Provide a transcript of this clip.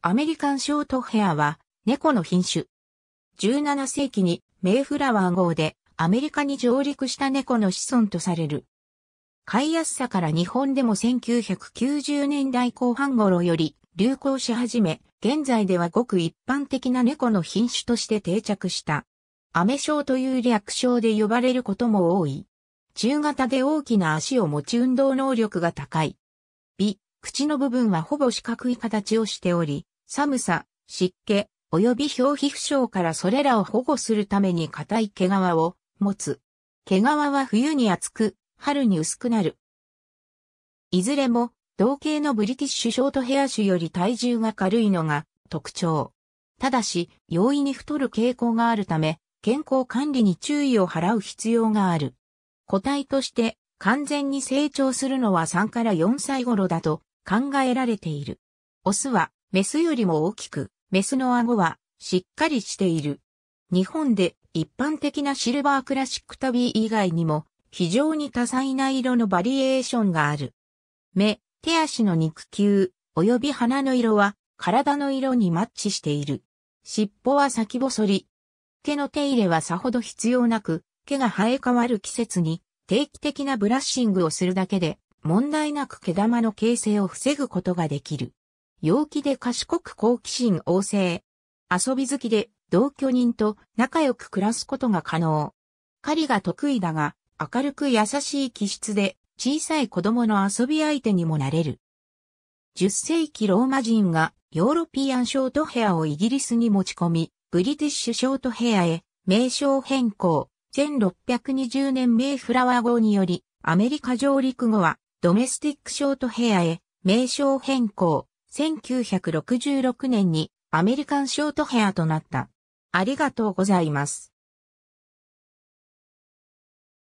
アメリカンショートヘアは猫の品種。17世紀にメイフラワー号でアメリカに上陸した猫の子孫とされる。飼いやすさから日本でも1990年代後半頃より流行し始め、現在ではごく一般的な猫の品種として定着した。アメショという略称で呼ばれることも多い。中型で大きな足を持ち運動能力が高い。美、口の部分はほぼ四角い形をしており、寒さ、湿気、及び表皮負傷からそれらを保護するために硬い毛皮を持つ。毛皮は冬に厚く、春に薄くなる。いずれも、同型のブリティッシュショートヘア種より体重が軽いのが特徴。ただし、容易に太る傾向があるため、健康管理に注意を払う必要がある。個体として完全に成長するのは3から4歳頃だと考えられている。オスはメスよりも大きく、メスの顎はしっかりしている。日本で一般的なシルバークラシックタビー以外にも非常に多彩な色のバリエーションがある。目、手足の肉球、及び鼻の色は体の色にマッチしている。尻尾は先細り。毛の手入れはさほど必要なく、毛が生え変わる季節に定期的なブラッシングをするだけで問題なく毛玉の形成を防ぐことができる。陽気で賢く好奇心旺盛。遊び好きで同居人と仲良く暮らすことが可能。狩りが得意だが、明るく優しい気質で、小さい子供の遊び相手にもなれる。10世紀ローマ人がヨーロピアンショートヘアをイギリスに持ち込み、ブリティッシュショートヘアへ名称変更。1620年名フラワー号により、アメリカ上陸後はドメスティックショートヘアへ名称変更。1966年にアメリカンショートヘアとなった。ありがとうございます。